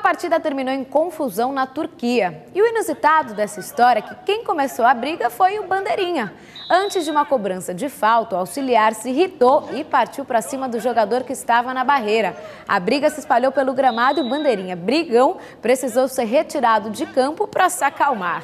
A partida terminou em confusão na Turquia. E o inusitado dessa história é que quem começou a briga foi o Bandeirinha. Antes de uma cobrança de falta, o auxiliar se irritou e partiu para cima do jogador que estava na barreira. A briga se espalhou pelo gramado e o Bandeirinha, brigão, precisou ser retirado de campo para se acalmar.